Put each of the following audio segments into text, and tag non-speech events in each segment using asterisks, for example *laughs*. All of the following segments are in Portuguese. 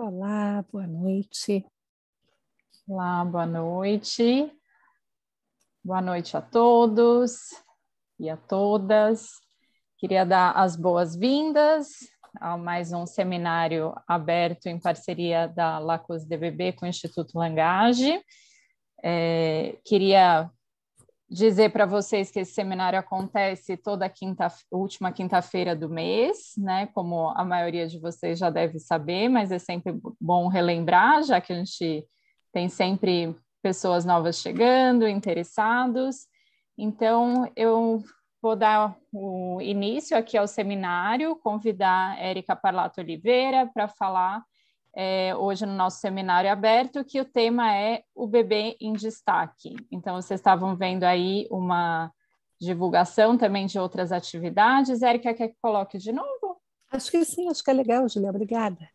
Olá, boa noite. Olá, boa noite. Boa noite a todos e a todas. Queria dar as boas-vindas a mais um seminário aberto em parceria da Lacos DBB com o Instituto Langage. É, queria dizer para vocês que esse seminário acontece toda quinta, última quinta-feira do mês, né? Como a maioria de vocês já deve saber, mas é sempre bom relembrar, já que a gente tem sempre pessoas novas chegando, interessados. Então, eu vou dar o início aqui ao seminário, convidar Érica Parlato Oliveira para falar é, hoje no nosso seminário aberto, que o tema é o bebê em destaque. Então, vocês estavam vendo aí uma divulgação também de outras atividades. Érica, quer que coloque de novo? Acho que sim, acho que é legal, Julia. Obrigada.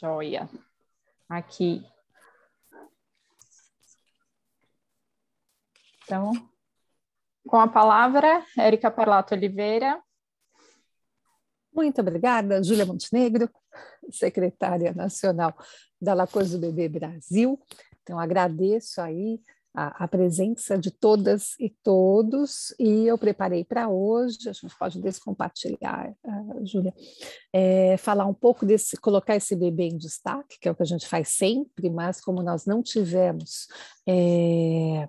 Joia. Aqui. Então, com a palavra, Érica Parlato Oliveira. Muito obrigada, Júlia Montenegro, secretária nacional da Lacos do Bebê Brasil. Então, agradeço aí a, a, presença de todas e todos, e eu preparei para hoje, a gente pode descompartilhar, uh, Júlia, é, falar um pouco desse, colocar esse bebê em destaque, que é o que a gente faz sempre, mas como nós não tivemos é,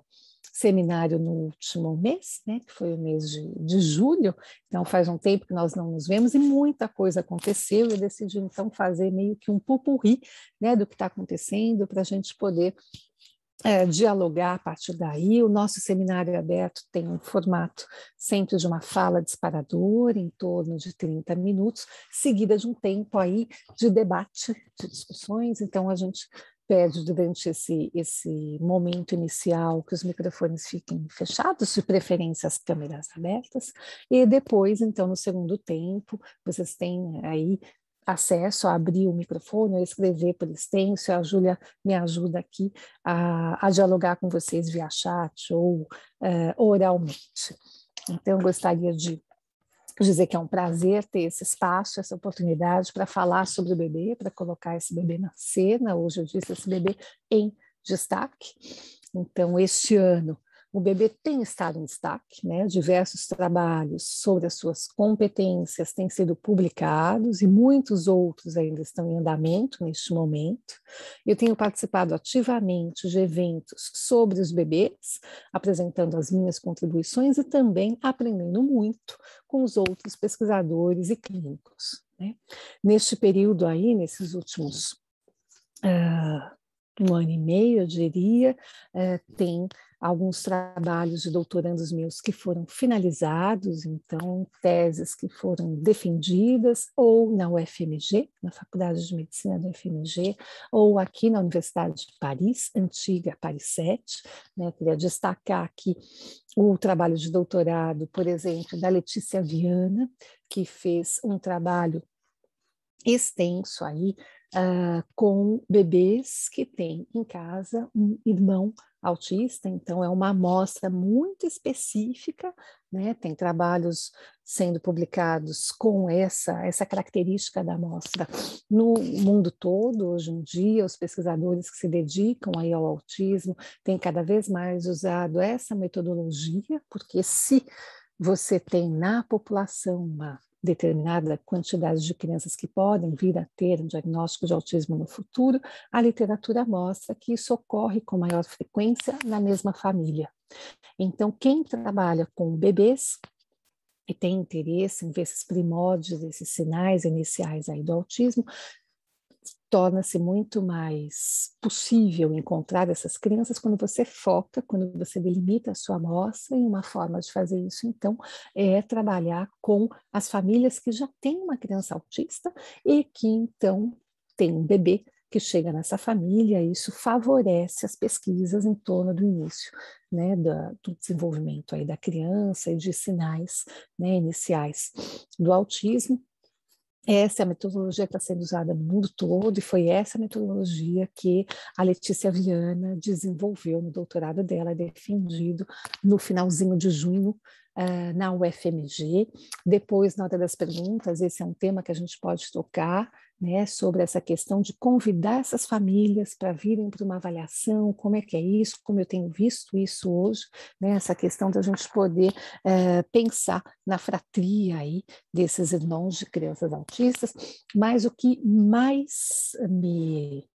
seminário no último mês, né, que foi o mês de, de julho, então faz um tempo que nós não nos vemos e muita coisa aconteceu. Eu decidi então fazer meio que um pupurri né, do que está acontecendo para a gente poder é, dialogar a partir daí. O nosso seminário aberto tem um formato sempre de uma fala disparadora, em torno de 30 minutos, seguida de um tempo aí de debate, de discussões. Então, a gente pede durante esse, esse momento inicial que os microfones fiquem fechados, de preferência as câmeras abertas, e depois, então, no segundo tempo, vocês têm aí acesso a abrir o microfone, a escrever por extenso, a Júlia me ajuda aqui a, a, dialogar com vocês via chat ou uh, oralmente. Então, eu gostaria de Quer dizer que é um prazer ter esse espaço, essa oportunidade para falar sobre o bebê, para colocar esse bebê na cena. Hoje eu disse esse bebê em destaque. Então, este ano o bebê tem estado em destaque, né? Diversos trabalhos sobre as suas competências têm sido publicados e muitos outros ainda estão em andamento neste momento. Eu tenho participado ativamente de eventos sobre os bebês, apresentando as minhas contribuições e também aprendendo muito com os outros pesquisadores e clínicos. Né? Neste período aí, nesses últimos uh, um ano e meio, eu diria, é, tem alguns trabalhos de doutorandos meus que foram finalizados, então teses que foram defendidas ou na UFMG, na Faculdade de Medicina da UFMG, ou aqui na Universidade de Paris, antiga Paris 7. Né? Queria destacar aqui o trabalho de doutorado, por exemplo, da Letícia Viana, que fez um trabalho extenso aí uh, com bebês que têm em casa um irmão autista, então é uma amostra muito específica, né? Tem trabalhos sendo publicados com essa essa característica da amostra no mundo todo hoje em dia. Os pesquisadores que se dedicam aí ao autismo têm cada vez mais usado essa metodologia, porque se você tem na população uma determinada quantidade de crianças que podem vir a ter um diagnóstico de autismo no futuro, a literatura mostra que isso ocorre com maior frequência na mesma família. Então, quem trabalha com bebês e tem interesse em ver esses primórdios, esses sinais iniciais aí do autismo, torna-se muito mais possível encontrar essas crianças quando você foca, quando você delimita a sua amostra, e uma forma de fazer isso, então, é trabalhar com as famílias que já têm uma criança autista e que, então, tem um bebê que chega nessa família, isso favorece as pesquisas em torno do início, né, do desenvolvimento aí da criança e de sinais né, iniciais do autismo, essa é a metodologia que está sendo usada no mundo todo e foi essa metodologia que a Letícia Viana desenvolveu no doutorado dela, defendido no finalzinho de junho uh, na UFMG. Depois, na hora das perguntas, esse é um tema que a gente pode tocar né, sobre essa questão de convidar essas famílias para virem para uma avaliação, como é que é isso, como eu tenho visto isso hoje, né, essa questão da gente poder é, pensar na fratria aí desses irmãos de crianças autistas, mas o que mais me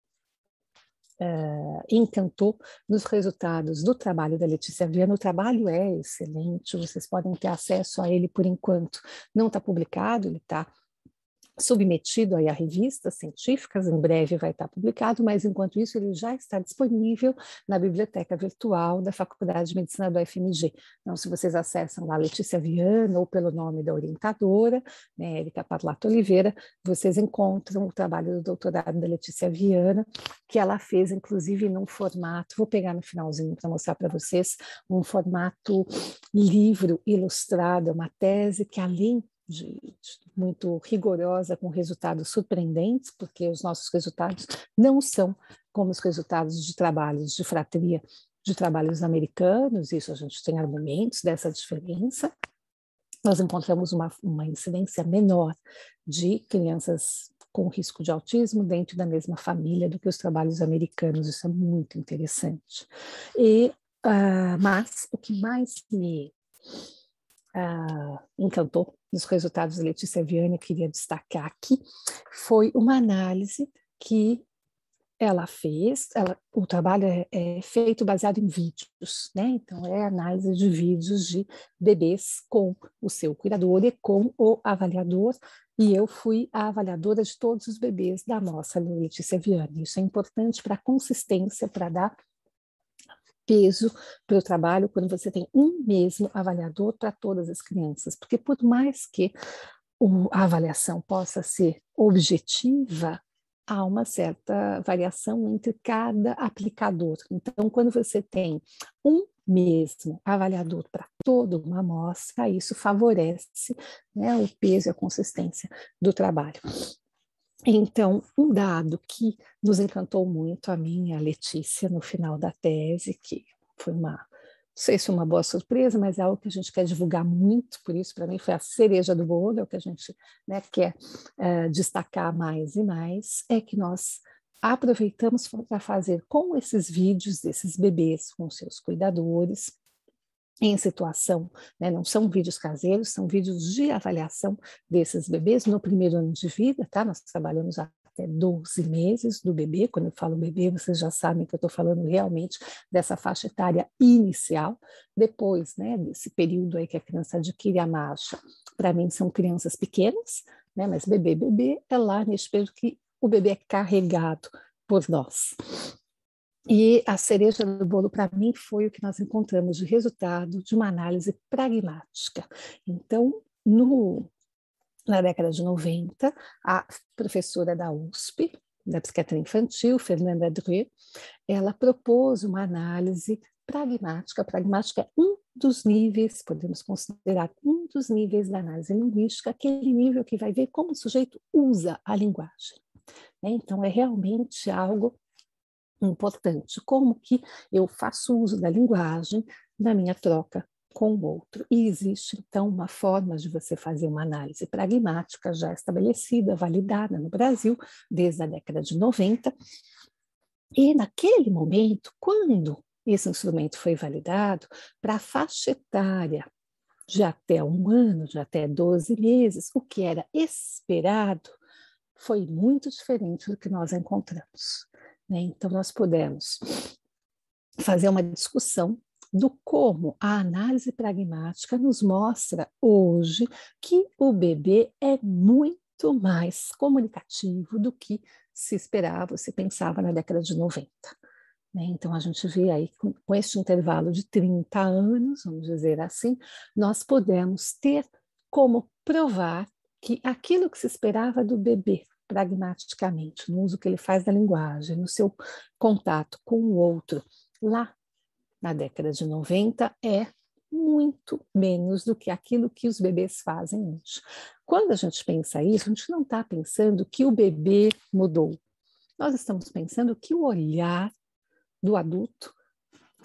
Uh, encantou nos resultados do trabalho da Letícia Viana. O trabalho é excelente, vocês podem ter acesso a ele por enquanto. Não está publicado, ele está submetido aí a revistas científicas, em breve vai estar publicado, mas enquanto isso ele já está disponível na biblioteca virtual da Faculdade de Medicina do FMG. Então, se vocês acessam lá Letícia Viana ou pelo nome da orientadora, né, Erika Parlato Oliveira, vocês encontram o trabalho do doutorado da Letícia Viana, que ela fez inclusive num formato, vou pegar no finalzinho para mostrar para vocês, um formato livro ilustrado, uma tese que além de, de, muito rigorosa, com resultados surpreendentes, porque os nossos resultados não são como os resultados de trabalhos de fratria de trabalhos americanos, isso a gente tem argumentos dessa diferença. Nós encontramos uma, uma incidência menor de crianças com risco de autismo dentro da mesma família do que os trabalhos americanos, isso é muito interessante. E, uh, mas o que mais me ah, encantou nos resultados da Letícia Viane, queria destacar aqui, foi uma análise que ela fez, ela, o trabalho é, é, feito baseado em vídeos, né? Então, é análise de vídeos de bebês com o seu cuidador e com o avaliador, e eu fui a avaliadora de todos os bebês da nossa Letícia Viane. Isso é importante para a consistência, para dar peso para o trabalho quando você tem um mesmo avaliador para todas as crianças, porque por mais que a avaliação possa ser objetiva, há uma certa variação entre cada aplicador. Então, quando você tem um mesmo avaliador para toda uma amostra, isso favorece né, o peso e a consistência do trabalho. Então, um dado que nos encantou muito a mim e a Letícia no final da tese, que foi uma, não sei se uma boa surpresa, mas é algo que a gente quer divulgar muito, por isso para mim foi a cereja do bolo, é o que a gente né, quer eh, destacar mais e mais, é que nós aproveitamos para fazer com esses vídeos desses bebês, com seus cuidadores, em situação, né? não são vídeos caseiros, são vídeos de avaliação desses bebês no primeiro ano de vida, tá? Nós trabalhamos a até 12 meses do bebê. Quando eu falo bebê, vocês já sabem que eu estou falando realmente dessa faixa etária inicial. Depois, né, desse período aí que a criança adquire a marcha, para mim são crianças pequenas, né, mas bebê, bebê é lá nesse período que o bebê é carregado por nós. E a cereja do bolo, para mim, foi o que nós encontramos de resultado de uma análise pragmática. Então, no, na década de 90, a professora da USP, da psiquiatria infantil, Fernanda Dru, ela propôs uma análise pragmática. Pragmática é um dos níveis, podemos considerar um dos níveis da análise linguística, aquele nível que vai ver como o sujeito usa a linguagem. Né? Então, é realmente algo importante, como que eu faço uso da linguagem na minha troca com o outro. E existe, então, uma forma de você fazer uma análise pragmática já estabelecida, validada no Brasil desde a década de 90. E naquele momento, quando esse instrumento foi validado, para a faixa etária de até um ano, de até 12 meses, o que era esperado foi muito diferente do que nós encontramos. Né? Então, nós pudemos fazer uma discussão do como a análise pragmática nos mostra hoje que o bebê é muito mais comunicativo do que se esperava, se pensava na década de 90. Né? Então, a gente vê aí, com, com este intervalo de 30 anos, vamos dizer assim, nós podemos ter como provar que aquilo que se esperava do bebê pragmaticamente, no uso que ele faz da linguagem, no seu contato com o outro, lá na década de 90 é muito menos do que aquilo que os bebês fazem hoje. Quando a gente pensa isso, a gente não está pensando que o bebê mudou. Nós estamos pensando que o olhar do adulto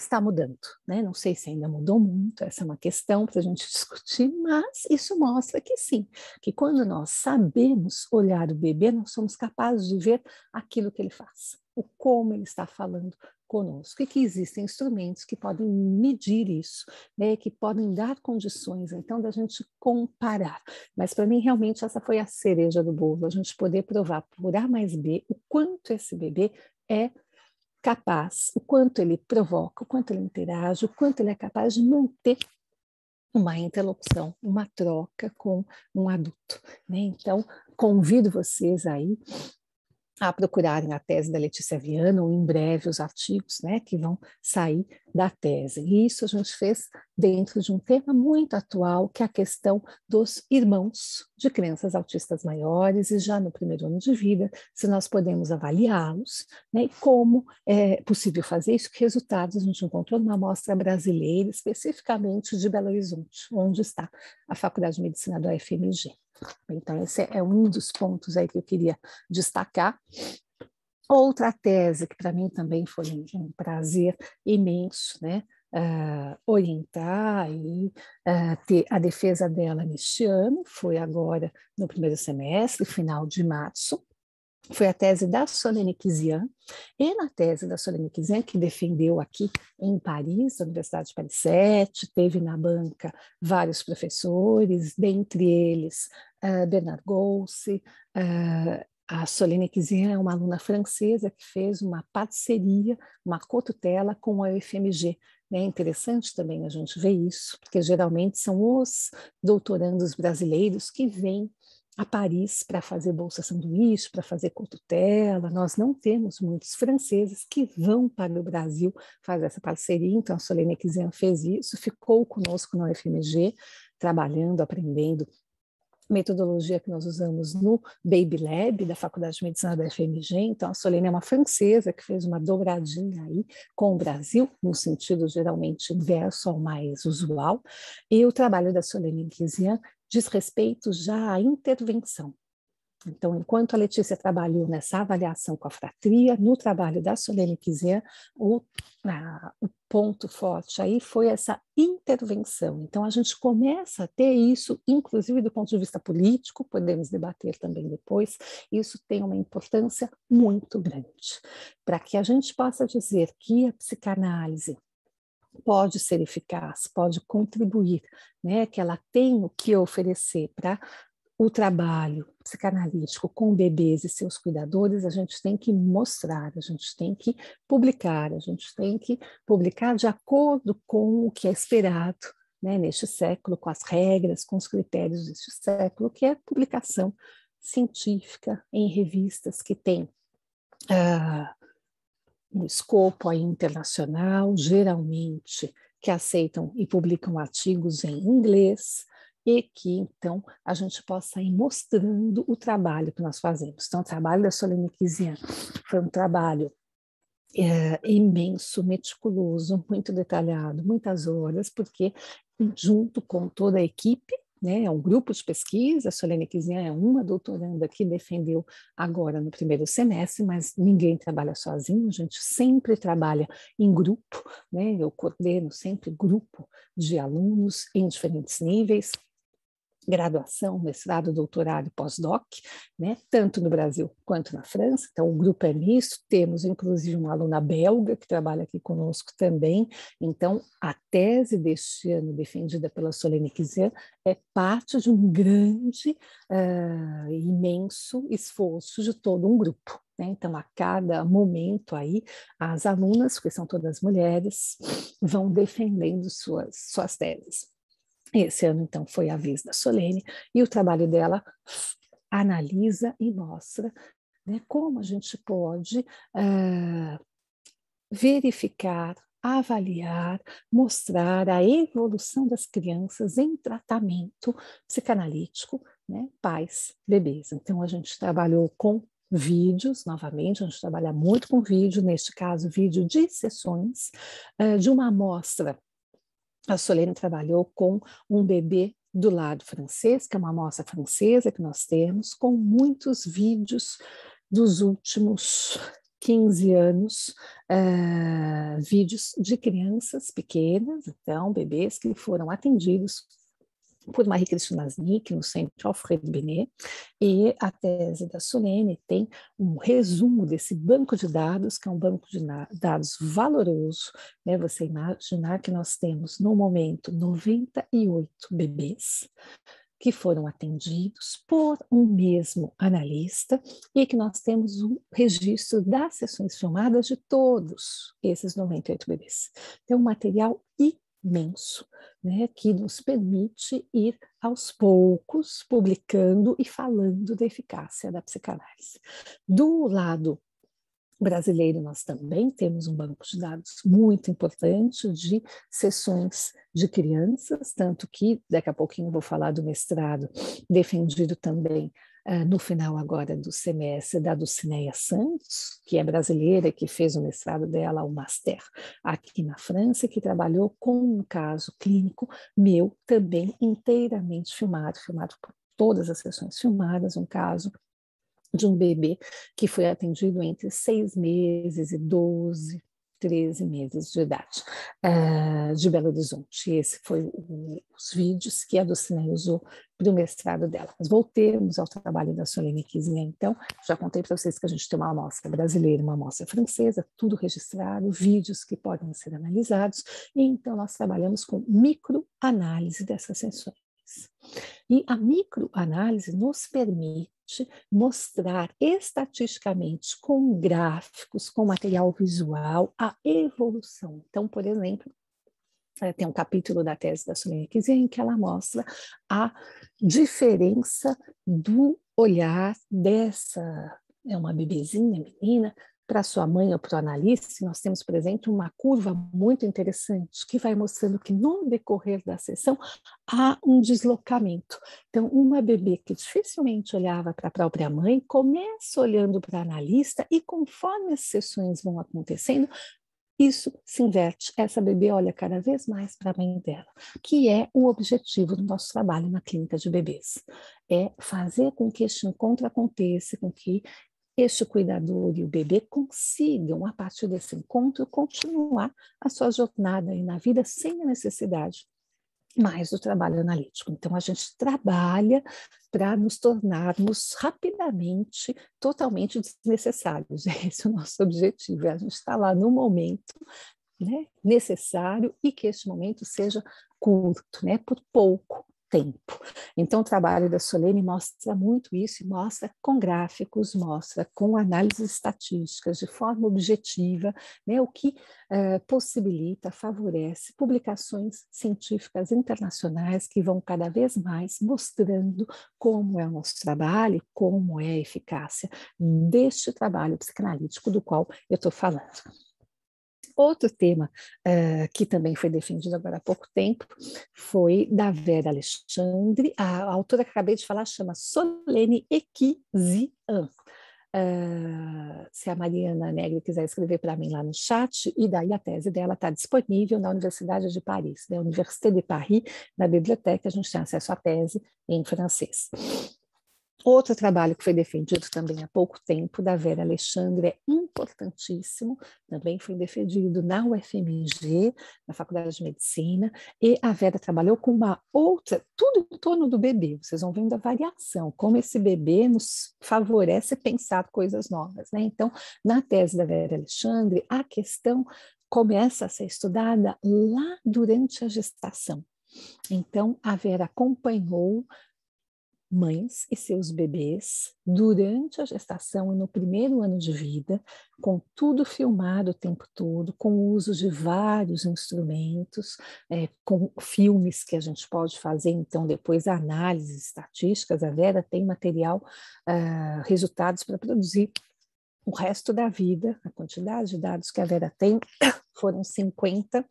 está mudando, né? Não sei se ainda mudou muito, essa é uma questão para a gente discutir, mas isso mostra que sim, que quando nós sabemos olhar o bebê, nós somos capazes de ver aquilo que ele faz, o como ele está falando conosco, e que existem instrumentos que podem medir isso, né? Que podem dar condições, então, da gente comparar. Mas para mim, realmente, essa foi a cereja do bolo, a gente poder provar por A mais B o quanto esse bebê é capaz, o quanto ele provoca, o quanto ele interage, o quanto ele é capaz de manter uma interlocução, uma troca com um adulto. Né? Então, convido vocês aí a procurarem a tese da Letícia Viana ou em breve os artigos né, que vão sair da tese. E isso a gente fez dentro de um tema muito atual, que é a questão dos irmãos de crianças autistas maiores e já no primeiro ano de vida, se nós podemos avaliá-los, né, e como é possível fazer isso, que resultados a gente encontrou numa amostra brasileira, especificamente de Belo Horizonte, onde está a Faculdade de Medicina da UFMG. Então, esse é um dos pontos aí que eu queria destacar. Outra tese que para mim também foi um prazer imenso, né? Uh, orientar e uh, ter a defesa dela neste ano, foi agora no primeiro semestre, final de março, foi a tese da Solene Kizian, e na tese da Solene Kizian, que defendeu aqui em Paris, na Universidade de Paris 7, teve na banca vários professores, dentre eles Bernard Golse, uh, a Solene Kizian é uma aluna francesa que fez uma parceria, uma cotutela com a UFMG. É né? interessante também a gente ver isso, porque geralmente são os doutorandos brasileiros que vêm a Paris para fazer bolsa sanduíche, para fazer cotutela. Nós não temos muitos franceses que vão para o Brasil fazer essa parceria. Então, a Solene Kizian fez isso, ficou conosco na UFMG, trabalhando, aprendendo metodologia que nós usamos no Baby Lab, da Faculdade de Medicina da FMG. Então, a Solene é uma francesa que fez uma dobradinha aí com o Brasil, no sentido geralmente inverso ao mais usual. E o trabalho da Solene Guizian diz respeito já à intervenção, então, enquanto a Letícia trabalhou nessa avaliação com a fratria, no trabalho da Solene Quiser, o, o ponto forte aí foi essa intervenção. Então, a gente começa a ter isso, inclusive do ponto de vista político, podemos debater também depois, isso tem uma importância muito grande, para que a gente possa dizer que a psicanálise pode ser eficaz, pode contribuir, né, que ela tem o que oferecer para o trabalho psicanalítico com bebês e seus cuidadores, a gente tem que mostrar, a gente tem que publicar, a gente tem que publicar de acordo com o que é esperado né, neste século, com as regras, com os critérios deste século, que é publicação científica em revistas que têm ah, um escopo internacional, geralmente que aceitam e publicam artigos em inglês, e que então a gente possa ir mostrando o trabalho que nós fazemos. Então, o trabalho da Solene Quisian foi um trabalho é, imenso, meticuloso, muito detalhado, muitas horas, porque junto com toda a equipe, né, é um grupo de pesquisa, a Solene Quisian é uma doutoranda que defendeu agora no primeiro semestre, mas ninguém trabalha sozinho, a gente sempre trabalha em grupo, né, eu coordeno sempre grupo de alunos em diferentes níveis, graduação, mestrado, doutorado e pós-doc, né, tanto no Brasil quanto na França. Então, o grupo é misto, temos inclusive uma aluna belga que trabalha aqui conosco também. Então, a tese deste ano, defendida pela Solene Quizer, é parte de um grande, uh, imenso esforço de todo um grupo. Né? Então, a cada momento aí, as alunas, que são todas mulheres, vão defendendo suas, suas teses. Esse ano, então, foi a vez da Solene, e o trabalho dela analisa e mostra né, como a gente pode eh, verificar, avaliar, mostrar a evolução das crianças em tratamento psicanalítico, né, pais, bebês. Então, a gente trabalhou com vídeos, novamente, a gente trabalha muito com vídeo, neste caso, vídeo de sessões, eh, de uma amostra a Solene trabalhou com um bebê do lado francês, que é uma amostra francesa que nós temos, com muitos vídeos dos últimos 15 anos, uh, vídeos de crianças pequenas, então bebês que foram atendidos por Marie Krishnazik, no Centro é Alfred Benet, e a tese da Solene tem um resumo desse banco de dados, que é um banco de dados valoroso. Né? Você imaginar que nós temos, no momento, 98 bebês que foram atendidos por um mesmo analista e que nós temos um registro das sessões filmadas de todos esses 98 bebês. Então, um material imenso, né, que nos permite ir aos poucos publicando e falando da eficácia da psicanálise. Do lado brasileiro, nós também temos um banco de dados muito importante de sessões de crianças, tanto que daqui a pouquinho vou falar do mestrado defendido também eh, no final agora do semestre da Dulcineia Santos, que é brasileira, que fez o mestrado dela, o Master, aqui na França, que trabalhou com um caso clínico meu, também inteiramente filmado, filmado por todas as sessões filmadas, um caso de um bebê que foi atendido entre seis meses e doze 13 meses de idade, uh, de Belo Horizonte. Esse foi o, os vídeos que a Dulcinea usou para o mestrado dela. Mas voltemos ao trabalho da Solene Kizinha, então. Já contei para vocês que a gente tem uma amostra brasileira, uma amostra francesa, tudo registrado, vídeos que podem ser analisados. E então nós trabalhamos com microanálise dessas sessões. E a microanálise nos permite mostrar estatisticamente, com gráficos, com material visual, a evolução. Então, por exemplo, eh, tem um capítulo da tese da Solene Kizia em que ela mostra a diferença do olhar dessa é uma bebezinha menina para sua mãe ou para o analista, nós temos presente uma curva muito interessante que vai mostrando que no decorrer da sessão há um deslocamento. Então, uma bebê que dificilmente olhava para a própria mãe começa olhando para a analista e conforme as sessões vão acontecendo, isso se inverte. Essa bebê olha cada vez mais para a mãe dela, que é o objetivo do nosso trabalho na clínica de bebês. É fazer com que este encontro aconteça, com que este cuidador e o bebê consigam, a partir desse encontro, continuar a sua jornada na vida sem a necessidade mais do trabalho analítico. Então, a gente trabalha para nos tornarmos rapidamente totalmente desnecessários. *laughs* Esse é o nosso objetivo. É a gente está lá no momento né, necessário e que este momento seja curto, né, por pouco, tempo. Então, o trabalho da Solene mostra muito isso, mostra com gráficos, mostra com análises estatísticas de forma objetiva, né, o que eh, possibilita, favorece publicações científicas internacionais que vão cada vez mais mostrando como é o nosso trabalho, como é a eficácia deste trabalho psicanalítico do qual eu estou falando. Outro tema uh, que também foi defendido agora há pouco tempo foi da Vera Alexandre. A, a autora que acabei de falar chama Solene Equizian. Uh, se a Mariana Negri quiser escrever para mim lá no chat, e daí a tese dela está disponível na Universidade de Paris, na né, Université de Paris, na biblioteca, a gente tem acesso à tese em francês. Outro trabalho que foi defendido também há pouco tempo, da Vera Alexandre, é importantíssimo, também foi defendido na UFMG, na Faculdade de Medicina, e a Vera trabalhou com uma outra, tudo em torno do bebê, vocês vão vendo a variação, como esse bebê nos favorece pensar coisas novas. Né? Então, na tese da Vera Alexandre, a questão começa a ser estudada lá durante a gestação. Então, a Vera acompanhou mães e seus bebês durante a gestação e no primeiro ano de vida, com tudo filmado o tempo todo, com o uso de vários instrumentos, é, com filmes que a gente pode fazer, então, depois análises estatísticas. A Vera tem material, uh, resultados para produzir o resto da vida. A quantidade de dados que a Vera tem *coughs* foram 50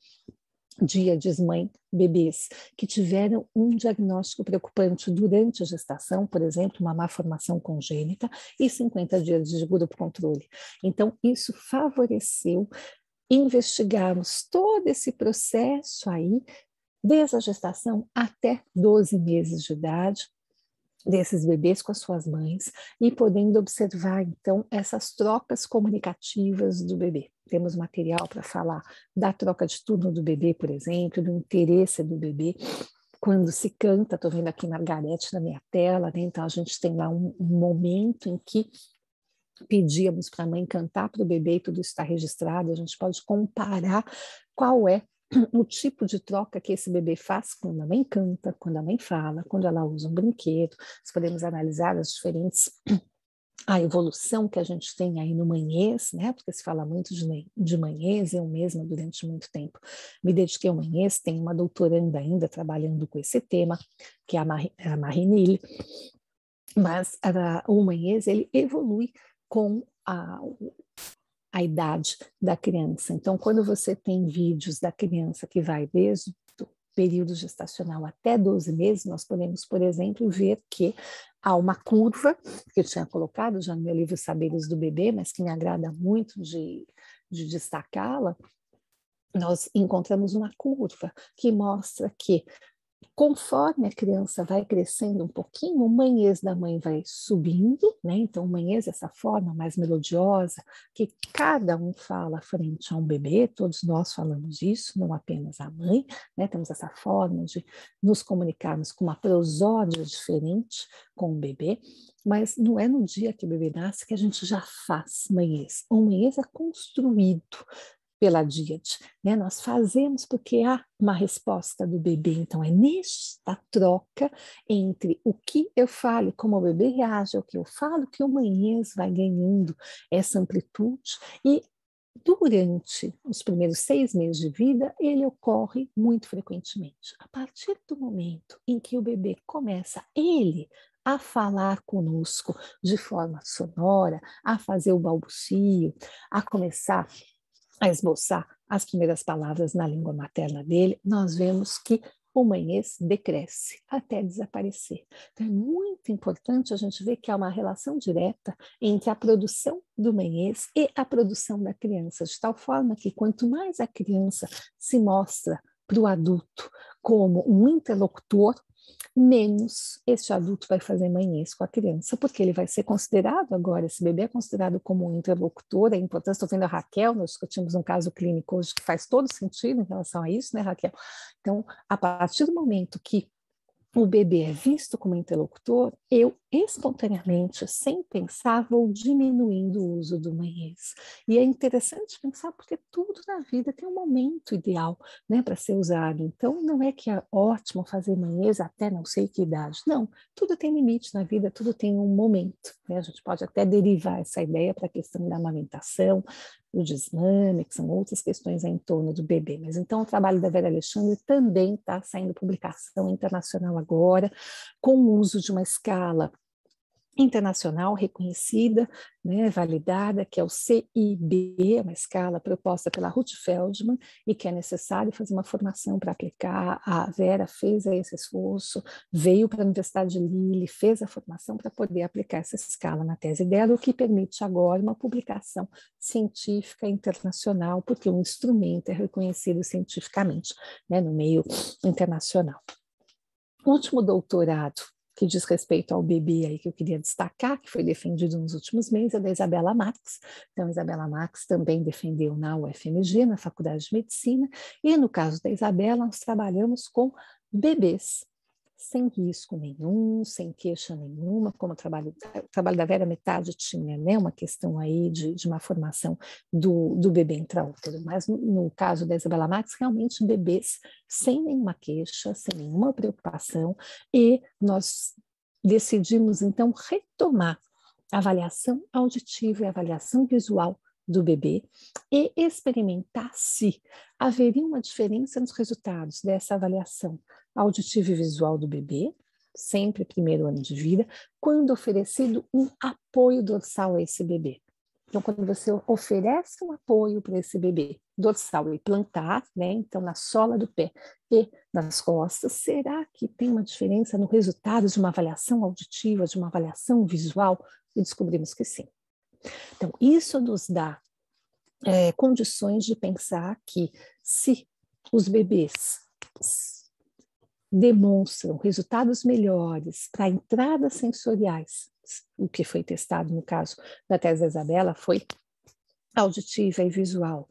dia, de mãe, bebês que tiveram um diagnóstico preocupante durante a gestação, por exemplo, uma má formação congênita, e 50 dias de grupo controle. Então, isso favoreceu investigarmos todo esse processo aí, desde a gestação até 12 meses de idade, desses bebês com as suas mães e podendo observar então essas trocas comunicativas do bebê. Temos material para falar da troca de turno do bebê, por exemplo, do interesse do bebê. Quando se canta, estou vendo aqui Margarete na minha tela, né? então a gente tem lá um, um momento em que pedíamos para a mãe cantar para o bebê, e tudo está registrado, a gente pode comparar qual é o tipo de troca que esse bebê faz quando a mãe canta, quando a mãe fala, quando ela usa um brinquedo. Nós podemos analisar as diferentes a evolução que a gente tem aí no manhês, né? Porque se fala muito de, de manhês, eu mesma durante muito tempo me dediquei ao manhês, tem uma doutoranda ainda trabalhando com esse tema, que é a, Mar a Marinille, mas a, ah, o manhês ele evolui com a, a idade da criança. Então, quando você tem vídeos da criança que vai desde o período gestacional até 12 meses, nós podemos, por exemplo, ver que há uma curva, que eu tinha colocado já no meu livro Saberes do Bebê, mas que me agrada muito de, de destacá-la, nós encontramos uma curva que mostra que conforme a criança vai crescendo um pouquinho, o manhês da mãe vai subindo, né? Então, o manhês, é essa forma mais melodiosa, que cada um fala frente a um bebê, todos nós falamos isso, não apenas a mãe, né? Temos essa forma de nos comunicarmos com uma prosódia diferente com o bebê, mas não é no dia que o bebê nasce que a gente já faz manhês. O manhês é construído, pela diet. Né? Nós fazemos porque há uma resposta do bebê. Então, é nesta troca entre o que eu falo, como o bebê reage ao que eu falo, que o Manhês vai ganhando essa amplitude e durante os primeiros seis meses de vida, ele ocorre muito frequentemente. A partir do momento em que o bebê começa, ele a falar conosco de forma sonora, a fazer o balbucio, a começar a esboçar as primeiras palavras na língua materna dele, nós vemos que o manhês decresce até desaparecer. Então é muito importante a gente ver que há uma relação direta entre a produção do manhês e a produção da criança, de tal forma que quanto mais a criança se mostra para o adulto como um interlocutor menos este adulto vai fazer manhês com a criança, porque ele vai ser considerado agora, esse bebê é considerado como um interlocutor, é importante, estou vendo a Raquel, nós discutimos um caso clínico hoje que faz todo sentido em relação a isso, né, Raquel? Então, a partir do momento que o bebê é visto como interlocutor, eu espontaneamente, sem pensar, vou diminuindo o uso do manhês. E é interessante pensar porque tudo na vida tem um momento ideal né, para ser usado. Então, não é que é ótimo fazer manhês até não sei que idade. Não, tudo tem limite na vida, tudo tem um momento. Né? A gente pode até derivar essa ideia para a questão da amamentação, o desmame, que são outras questões em torno do bebê. Mas então o trabalho da Vera Alexandre também está saindo publicação internacional agora, com o uso de uma escala internacional reconhecida, né, validada, que é o CIB, uma escala proposta pela Ruth Feldman, e que é necessário fazer uma formação para aplicar. A Vera fez esse esforço, veio para a Universidade de Lille, fez a formação para poder aplicar essa escala na tese dela, o que permite agora uma publicação científica internacional, porque o instrumento é reconhecido cientificamente né, no meio internacional. O último doutorado que diz respeito ao bebê aí que eu queria destacar, que foi defendido nos últimos meses, é da Isabela Max. Então, Isabela Max também defendeu na UFMG, na Faculdade de Medicina, e no caso da Isabela, nós trabalhamos com bebês sem risco nenhum, sem queixa nenhuma, como o trabalho, o trabalho da Vera metade tinha né, uma questão aí de, de uma formação do, do bebê intraútero, mas no, no caso da Isabela Max, realmente bebês sem nenhuma queixa, sem nenhuma preocupação, e nós decidimos então retomar a avaliação auditiva e a avaliação visual do bebê e experimentar se haveria uma diferença nos resultados dessa avaliação auditiva e visual do bebê, sempre primeiro ano de vida, quando oferecido um apoio dorsal a esse bebê. Então, quando você oferece um apoio para esse bebê dorsal e plantar, né? Então, na sola do pé e nas costas, será que tem uma diferença no resultado de uma avaliação auditiva, de uma avaliação visual? E descobrimos que sim. Então, isso nos dá é, condições de pensar que se os bebês demonstram resultados melhores para entradas sensoriais, o que foi testado no caso da tese da Isabela foi auditiva e visual,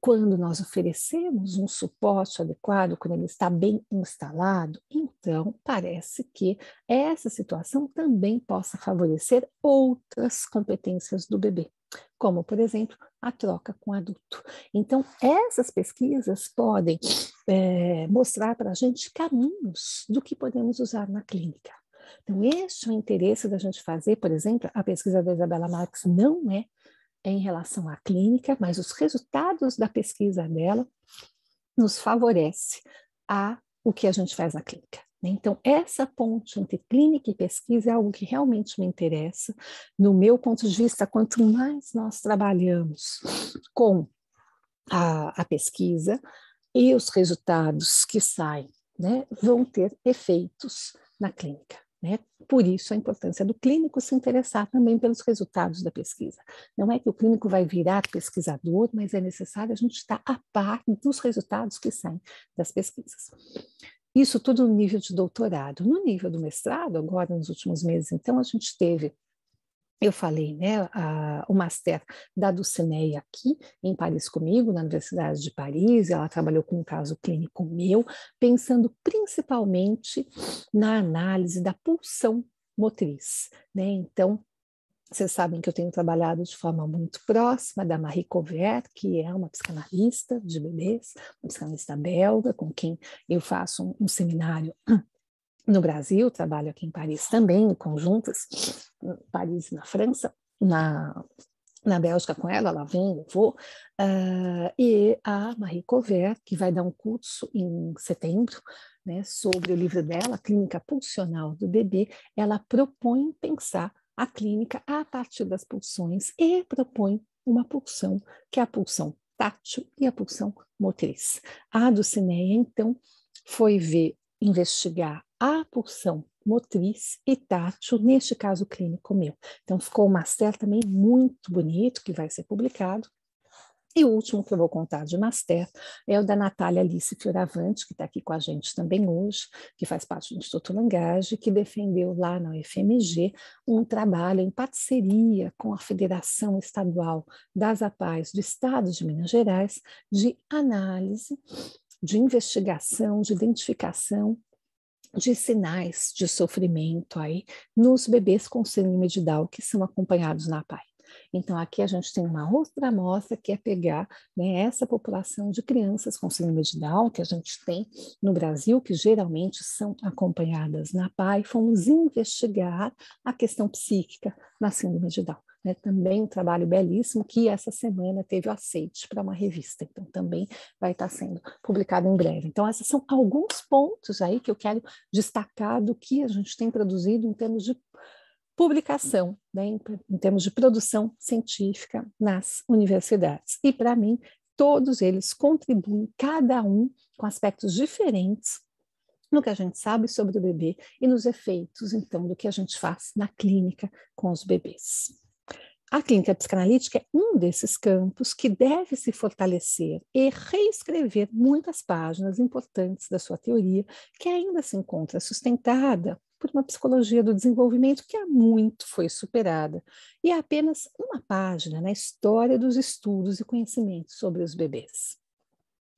quando nós oferecemos um suporte adequado, quando ele está bem instalado, então parece que essa situação também possa favorecer outras competências do bebê, como, por exemplo, a troca com adulto. Então, essas pesquisas podem é, mostrar para a gente caminhos do que podemos usar na clínica. Então, este é o interesse da gente fazer, por exemplo, a pesquisa da Isabela Marques não é em relação à clínica, mas os resultados da pesquisa dela nos favorece a o que a gente faz na clínica. Né? Então, essa ponte entre clínica e pesquisa é algo que realmente me interessa. No meu ponto de vista, quanto mais nós trabalhamos com a, a pesquisa e os resultados que saem, né, vão ter efeitos na clínica. Né? Por isso, a importância do clínico se interessar também pelos resultados da pesquisa. Não é que o clínico vai virar pesquisador, mas é necessário a gente estar a par dos resultados que saem das pesquisas. Isso tudo no nível de doutorado. No nível do mestrado, agora nos últimos meses, então, a gente teve eu falei, né, a, o Master da Dulcinea aqui em Paris comigo, na Universidade de Paris, ela trabalhou com um caso clínico meu, pensando principalmente na análise da pulsão motriz, né, então vocês sabem que eu tenho trabalhado de forma muito próxima da Marie Covert, que é uma psicanalista de bebês, uma psicanalista belga, com quem eu faço um, um seminário no Brasil, trabalho aqui em Paris também, em conjuntas, Paris na França, na, na Bélgica com ela, ela vem, eu vou, uh, e a Marie Covert, que vai dar um curso em setembro, né, sobre o livro dela, Clínica Pulsional do Bebê, ela propõe pensar a clínica a partir das pulsões e propõe uma pulsão, que é a pulsão tátil e a pulsão motriz. A do Cineia, então, foi ver investigar a pulsão motriz e tátil, neste caso clínico meu. Então, ficou um master também muito bonito, que vai ser publicado. E o último que eu vou contar de master é o da Natália Alice Fioravante, que está aqui com a gente também hoje, que faz parte do Instituto Langage, que defendeu lá na UFMG um trabalho em parceria com a Federação Estadual das APAES do Estado de Minas Gerais de análise de investigação, de identificação de sinais de sofrimento aí nos bebês com síndrome de Down que são acompanhados na PAI. Então, aqui a gente tem uma outra amostra que é pegar né, essa população de crianças com síndrome de Down que a gente tem no Brasil, que geralmente são acompanhadas na PAI, fomos investigar a questão psíquica na síndrome de Down né, também um trabalho belíssimo, que essa semana teve o aceite para uma revista, então também vai estar sendo publicado em breve. Então, esses são alguns pontos aí que eu quero destacar do que a gente tem produzido em termos de publicação, né, em, em termos de produção científica nas universidades. E, para mim, todos eles contribuem, cada um com aspectos diferentes no que a gente sabe sobre o bebê e nos efeitos, então, do que a gente faz na clínica com os bebês. A clínica psicanalítica é um desses campos que deve se fortalecer e reescrever muitas páginas importantes da sua teoria, que ainda se encontra sustentada por uma psicologia do desenvolvimento que há muito foi superada, e há apenas uma página na história dos estudos e conhecimentos sobre os bebês.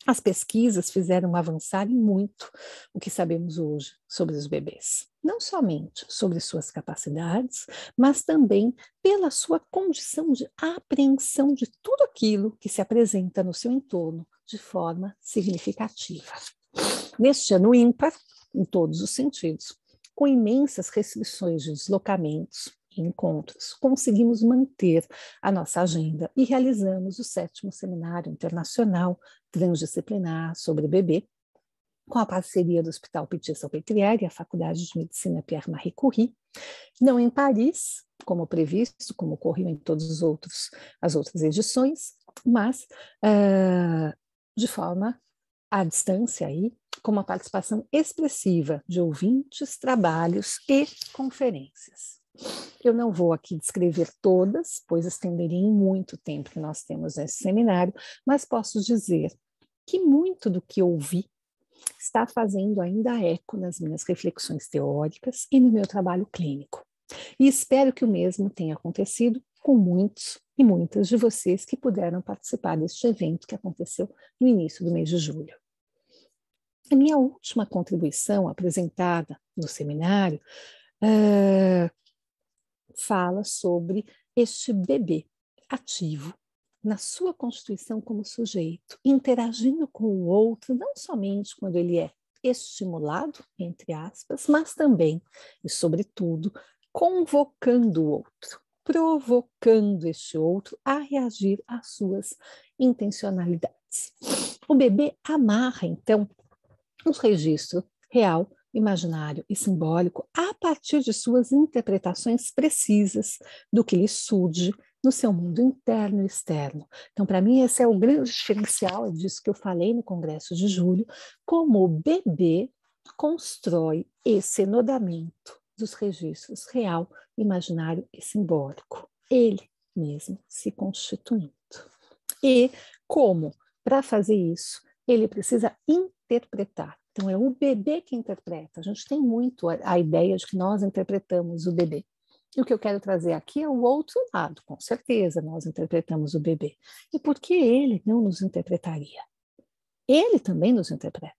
As pesquisas fizeram avançar muito o que sabemos hoje sobre os bebês não somente sobre suas capacidades, mas também pela sua condição de apreensão de tudo aquilo que se apresenta no seu entorno de forma significativa. Neste ano ímpar, em todos os sentidos, com imensas restrições de deslocamentos e encontros, conseguimos manter a nossa agenda e realizamos o sétimo seminário internacional transdisciplinar sobre bebê com a parceria do Hospital Pitié Salpêtrière e a Faculdade de Medicina Pierre Marie Curie, não em Paris, como previsto, como ocorreu em todas as outras edições, mas uh, de forma à distância aí, com uma participação expressiva de ouvintes, trabalhos e conferências. Eu não vou aqui descrever todas, pois estenderia muito tempo que nós temos nesse seminário, mas posso dizer que muito do que ouvi está fazendo ainda eco nas minhas reflexões teóricas e no meu trabalho clínico. E espero que o mesmo tenha acontecido com muitos e muitas de vocês que puderam participar deste evento que aconteceu no início do mês de julho. A minha última contribuição apresentada no seminário uh, fala sobre este bebê ativo na sua constituição como sujeito, interagindo com o outro, não somente quando ele é estimulado, entre aspas, mas também e sobretudo convocando o outro, provocando este outro a reagir às suas intencionalidades. O bebê amarra então os registro real, imaginário e simbólico a partir de suas interpretações precisas do que lhe surge no seu mundo interno e externo. Então, para mim, esse é o grande diferencial, é disso que eu falei no Congresso de Julho, como o bebê constrói esse enodamento dos registros real, imaginário e simbólico, ele mesmo se constituindo. E como, para fazer isso, ele precisa interpretar. Então, é o bebê que interpreta. A gente tem muito a, a ideia de que nós interpretamos o bebê. E o que eu quero trazer aqui é o outro lado, com certeza nós interpretamos o bebê. E por que ele não nos interpretaria? Ele também nos interpreta.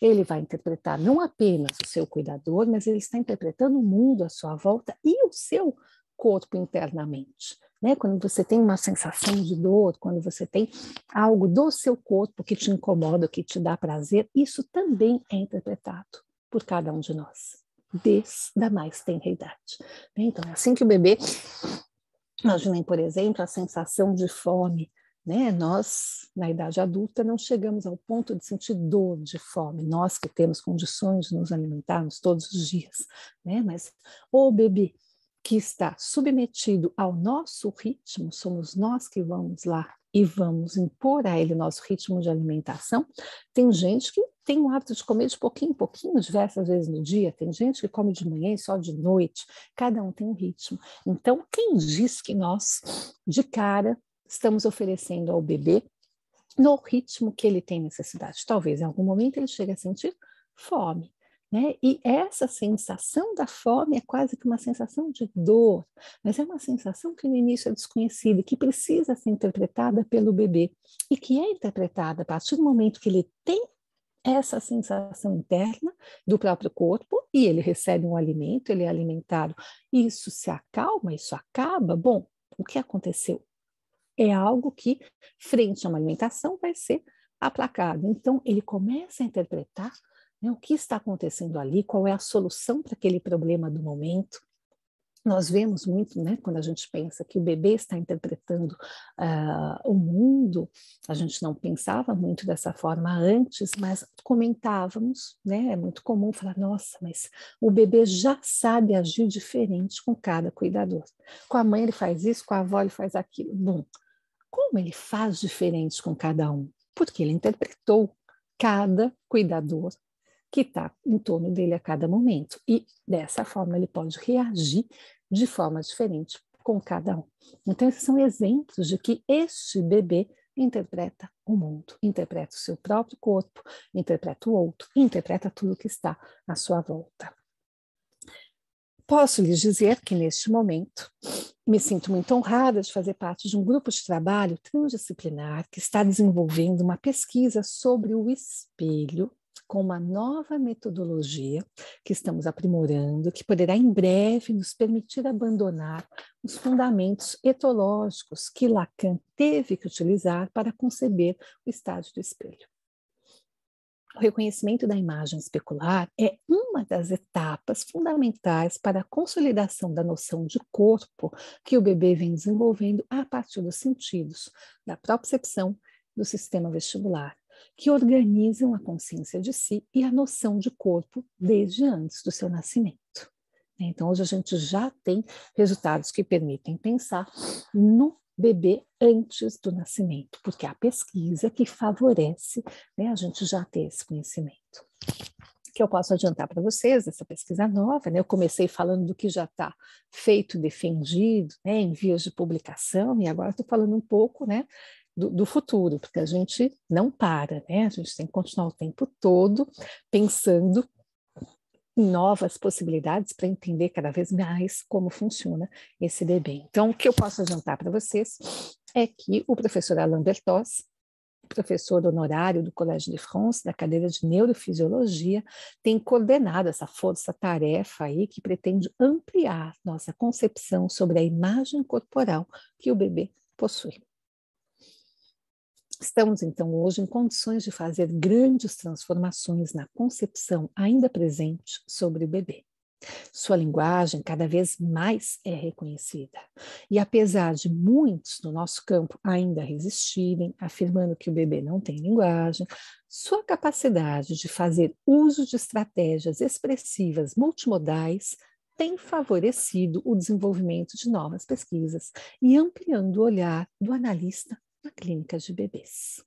Ele vai interpretar não apenas o seu cuidador, mas ele está interpretando o mundo à sua volta e o seu corpo internamente. Né? Quando você tem uma sensação de dor, quando você tem algo do seu corpo que te incomoda, que te dá prazer, isso também é interpretado por cada um de nós desde a mais tenra idade. Né? Então, é assim que o bebê, imaginem, por exemplo, a sensação de fome. Né? Nós, na idade adulta, não chegamos ao ponto de sentir dor de fome, nós que temos condições de nos alimentarmos todos os dias. Né? Mas o bebê que está submetido ao nosso ritmo, somos nós que vamos lá e vamos impor a ele nosso ritmo de alimentação. Tem gente que tem o hábito de comer de pouquinho em pouquinho, diversas vezes no dia, tem gente que come de manhã e só de noite, cada um tem um ritmo. Então, quem diz que nós, de cara, estamos oferecendo ao bebê no ritmo que ele tem necessidade? Talvez em algum momento ele chegue a sentir fome. Né? E essa sensação da fome é quase que uma sensação de dor, mas é uma sensação que no início é desconhecida, que precisa ser interpretada pelo bebê e que é interpretada a partir do momento que ele tem essa sensação interna do próprio corpo e ele recebe um alimento, ele é alimentado, isso se acalma, isso acaba. Bom, o que aconteceu? É algo que, frente a uma alimentação, vai ser aplacado. Então, ele começa a interpretar né? O que está acontecendo ali? Qual é a solução para aquele problema do momento? Nós vemos muito, né, quando a gente pensa que o bebê está interpretando uh, o mundo, a gente não pensava muito dessa forma antes, mas comentávamos, né, é muito comum falar, nossa, mas o bebê já sabe agir diferente com cada cuidador. Com a mãe ele faz isso, com a avó ele faz aquilo. Bom, como ele faz diferente com cada um? Porque ele interpretou cada cuidador que está em torno dele a cada momento. E dessa forma ele pode reagir de forma diferente com cada um. Então, esses são exemplos de que este bebê interpreta o mundo, interpreta o seu próprio corpo, interpreta o outro, interpreta tudo que está à sua volta. Posso lhes dizer que, neste momento, me sinto muito honrada de fazer parte de um grupo de trabalho transdisciplinar que está desenvolvendo uma pesquisa sobre o espelho com uma nova metodologia que estamos aprimorando, que poderá em breve nos permitir abandonar os fundamentos etológicos que Lacan teve que utilizar para conceber o estágio do espelho. O reconhecimento da imagem especular é uma das etapas fundamentais para a consolidação da noção de corpo que o bebê vem desenvolvendo a partir dos sentidos, da propriocepção do sistema vestibular que organizam a consciência de si e a noção de corpo desde antes do seu nascimento. Então, hoje a gente já tem resultados que permitem pensar no bebê antes do nascimento, porque há é pesquisa que favorece né, a gente já ter esse conhecimento. Que eu posso adiantar para vocês essa pesquisa nova, né? Eu comecei falando do que já está feito, defendido, né, em vias de publicação, e agora estou falando um pouco, né, do, do, futuro, porque a gente não para, né? A gente tem que continuar o tempo todo pensando em novas possibilidades para entender cada vez mais como funciona esse bebê. Então, o que eu posso adiantar para vocês é que o professor Alain Bertos, professor honorário do Colégio de France, da cadeira de Neurofisiologia, tem coordenado essa força-tarefa aí que pretende ampliar nossa concepção sobre a imagem corporal que o bebê possui. Estamos, então, hoje em condições de fazer grandes transformações na concepção ainda presente sobre o bebê. Sua linguagem cada vez mais é reconhecida. E apesar de muitos no nosso campo ainda resistirem, afirmando que o bebê não tem linguagem, sua capacidade de fazer uso de estratégias expressivas multimodais tem favorecido o desenvolvimento de novas pesquisas e ampliando o olhar do analista na clínica de bebês.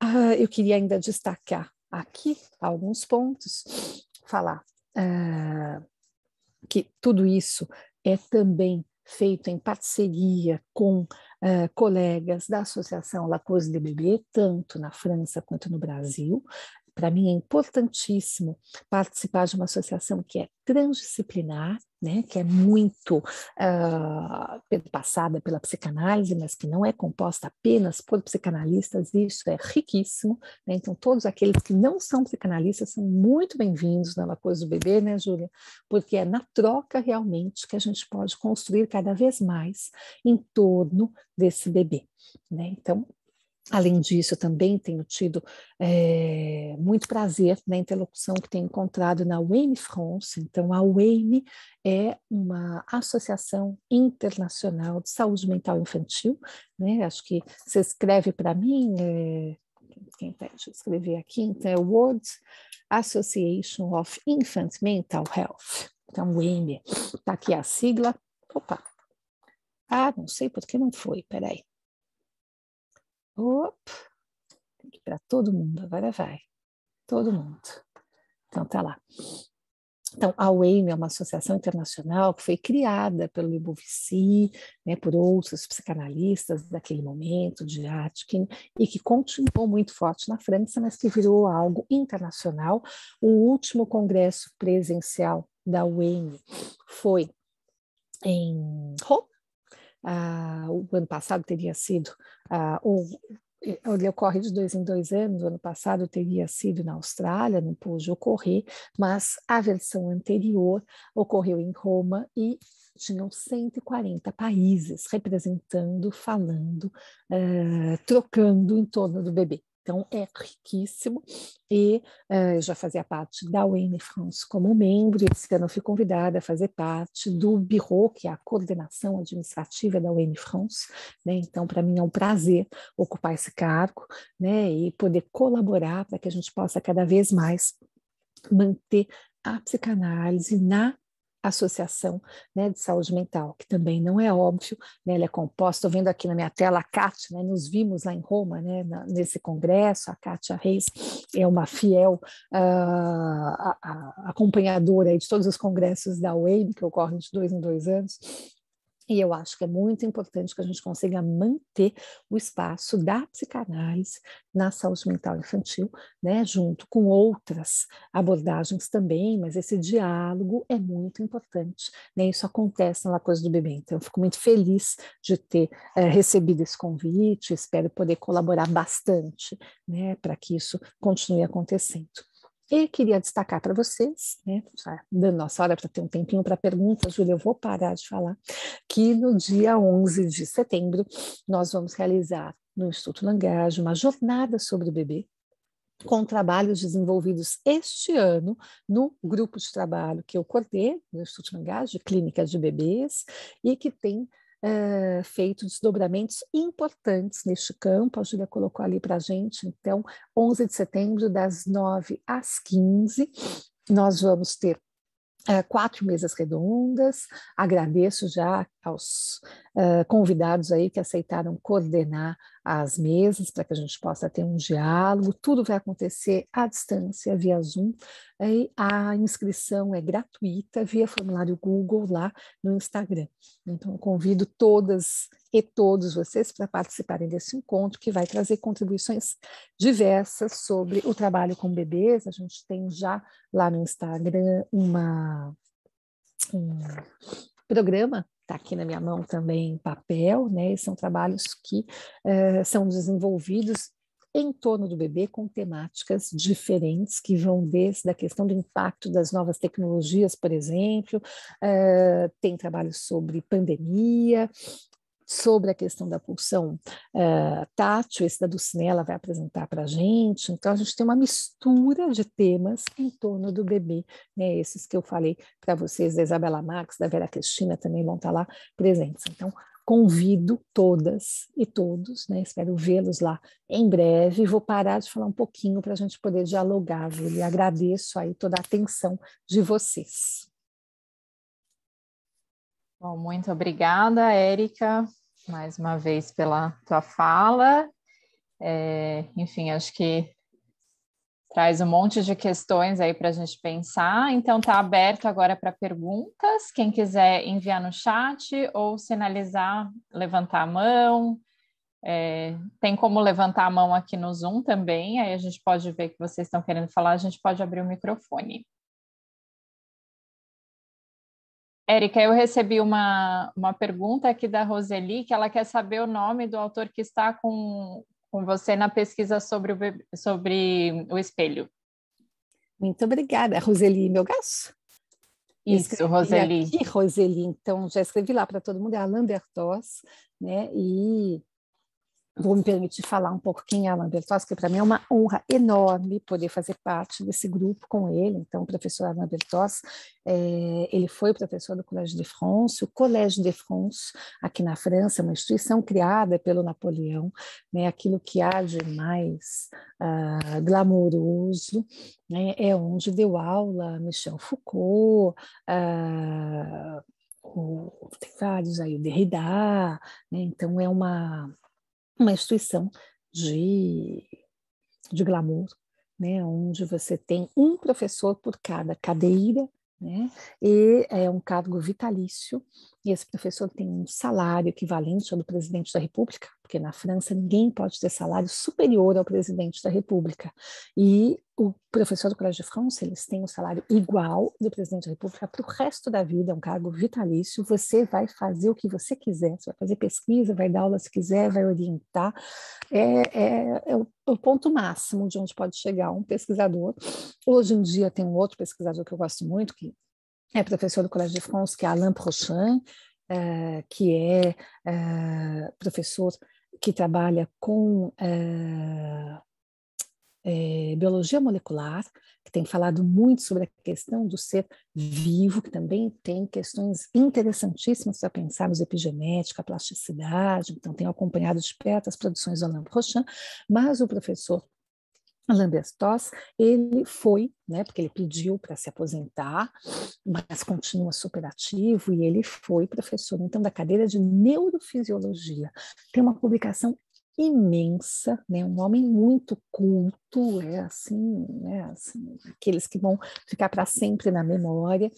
Ah, eu queria ainda destacar aqui alguns pontos, falar ah, que tudo isso é também feito em parceria com uh, colegas da Associação Lacose de Bebê, tanto na França quanto no Brasil, para mim é importantíssimo participar de uma associação que é transdisciplinar, né, que é muito uh, ah, passada pela psicanálise, mas que não é composta apenas por psicanalistas, isso é riquíssimo. Né? Então, todos aqueles que não são psicanalistas são muito bem-vindos na Coisa do Bebê, né, Júlia? Porque é na troca realmente que a gente pode construir cada vez mais em torno desse bebê. Né? Então, Além disso, também tenho tido é, muito prazer na interlocução que tenho encontrado na UEM France. Então, a UEM é uma associação internacional de saúde mental infantil. Né? Acho que você escreve para mim, é, quem tem, tá, deixa eu escrever aqui, então é World Association of Infant Mental Health. Então, UEM, está aqui a sigla. Opa! Ah, não sei por que não foi, peraí. Opa, tem que ir para todo mundo, agora vai. Todo mundo. Então tá lá. Então, a UEM é uma associação internacional que foi criada pelo Lebovici, né, por outros psicanalistas daquele momento, de Atkin, e que continuou muito forte na França, mas que virou algo internacional. O último congresso presencial da UEM foi em Roma, ah, o ano passado teria sido, ah, ou ele ocorre de dois em dois anos, o ano passado teria sido na Austrália, não pôde ocorrer, mas a versão anterior ocorreu em Roma e tinham 140 países representando, falando, ah, trocando em torno do bebê. Então, é riquíssimo. E uh, eu já fazia parte da Wayne France como membro, e esse ano fui convidada a fazer parte do Bureau, que é a coordenação administrativa da Wayne France. Né? Então, para mim é um prazer ocupar esse cargo né? e poder colaborar para que a gente possa cada vez mais manter a psicanálise na Associação né, de Saúde Mental, que também não é óbvio, né, ela é composta, estou vendo aqui na minha tela a Kátia, né, nos vimos lá em Roma, né, na, nesse congresso, a Kátia Reis é uma fiel uh, a, a acompanhadora de todos os congressos da UEIB, que ocorrem de dois em dois anos, e eu acho que é muito importante que a gente consiga manter o espaço da psicanálise na saúde mental infantil, né, junto com outras abordagens também, mas esse diálogo é muito importante. Né? Isso acontece na coisa do bebê. Então, eu fico muito feliz de ter é, recebido esse convite, espero poder colaborar bastante né, para que isso continue acontecendo. E queria destacar para vocês, né, dando nossa hora para ter um tempinho para perguntas, Júlia, eu vou parar de falar, que no dia 11 de setembro nós vamos realizar no Instituto Langage uma jornada sobre o bebê, com trabalhos desenvolvidos este ano no grupo de trabalho que eu coordenei no Instituto Langage, de Clínicas de Bebês, e que tem eh, feito desdobramentos importantes neste campo. A Júlia colocou ali para a gente, então, 11 de setembro, das 9 às 15, nós vamos ter é, quatro mesas redondas. Agradeço já aos uh, convidados aí que aceitaram coordenar as mesas para que a gente possa ter um diálogo. Tudo vai acontecer à distância via Zoom. E a inscrição é gratuita via formulário Google lá no Instagram. Então convido todas e todos vocês para participarem desse encontro, que vai trazer contribuições diversas sobre o trabalho com bebês. A gente tem já lá no Instagram uma, um programa está aqui na minha mão também em papel, né? E são trabalhos que uh, são desenvolvidos em torno do bebê com temáticas diferentes que vão desde a questão do impacto das novas tecnologias, por exemplo, uh, tem trabalhos sobre pandemia, sobre a questão da pulsão uh, tátil, esse da Dulcinea vai apresentar para a gente. Então, a gente tem uma mistura de temas em torno do bebê, né? esses que eu falei para vocês, da Isabela Max da Vera Cristina também vão estar tá lá presentes. Então, convido todas e todos, né? espero vê-los lá em breve. Vou parar de falar um pouquinho para a gente poder dialogar, e Agradeço aí toda a atenção de vocês. Bom, muito obrigada, Érica, mais uma vez pela tua fala. É, enfim, acho que traz um monte de questões aí para a gente pensar. Então, está aberto agora para perguntas. Quem quiser enviar no chat ou sinalizar, levantar a mão. É, tem como levantar a mão aqui no Zoom também, aí a gente pode ver que vocês estão querendo falar, a gente pode abrir o microfone. Érica, eu recebi uma, uma pergunta aqui da Roseli, que ela quer saber o nome do autor que está com, com você na pesquisa sobre o, sobre o espelho. Muito obrigada, Roseli Melgaço. Isso, Roseli. Aqui, Roseli, então já escrevi lá para todo mundo, é a Lambertos, né? E vou me permitir falar um pouco quem é Alan Bertozzi, que para mim é uma honra enorme poder fazer parte desse grupo com ele. Então, o professor Alan Bertozzi, é, eh, ele foi professor do Colégio de France, o Colégio de France, aqui na França, é uma instituição criada pelo Napoleão, né, aquilo que há de mais ah, glamouroso, né, é onde deu aula Michel Foucault, ah, o, tem vários aí, o Derrida, né, então é uma uma instituição de, de glamour, né, onde você tem um professor por cada cadeira, né, e é um cargo vitalício, e esse professor tem um salário equivalente ao do presidente da República, porque na França ninguém pode ter salário superior ao presidente da República. E o professor do Colégio de France, eles têm um salário igual do presidente da República para o resto da vida, é um cargo vitalício. Você vai fazer o que você quiser, você vai fazer pesquisa, vai dar aula se quiser, vai orientar. É, é, é o, é o, ponto máximo de onde pode chegar um pesquisador. Hoje em dia tem um outro pesquisador que eu gosto muito, que é professor do Colégio de France, que é Alain Prochain, é, que é eh, professor que trabalha com é, é, biologia molecular, que tem falado muito sobre a questão do ser vivo, que também tem questões interessantíssimas para pensarmos epigenética, plasticidade, então tenho acompanhado de perto as produções do Alain Rochin, mas o professor Alain ele foi, né, porque ele pediu para se aposentar, mas continua superativo e ele foi professor, então, da cadeira de neurofisiologia. Tem uma publicação imensa, né? um homem muito culto, é assim, né? Assim, aqueles que vão ficar para sempre na memória,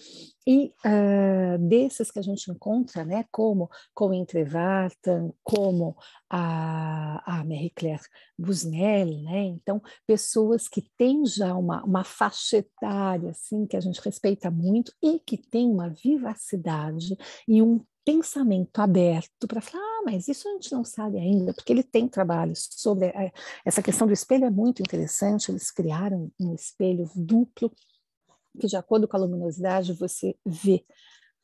e uh, desses que a gente encontra, né? como com Entrevartan, como a, a Marie-Claire Busnelli, né? então pessoas que têm já uma, uma faixa etária assim, que a gente respeita muito e que tem uma vivacidade e um pensamento aberto para falar, ah, mas isso a gente não sabe ainda, porque ele tem trabalhos sobre a, eh, essa questão do espelho é muito interessante. Eles criaram um espelho duplo que, de acordo com a luminosidade, você vê